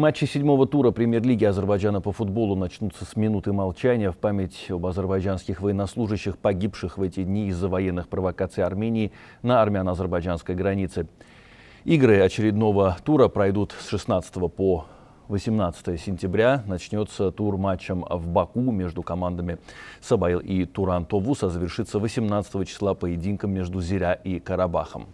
Матчи седьмого тура премьер-лиги Азербайджана по футболу начнутся с минуты молчания в память об азербайджанских военнослужащих, погибших в эти дни из-за военных провокаций Армении на армяно-азербайджанской границе. Игры очередного тура пройдут с 16 по 18 сентября начнется тур матчем в Баку между командами Сабаил и Туран Товуса, завершится 18 числа поединком между Зиря и Карабахом.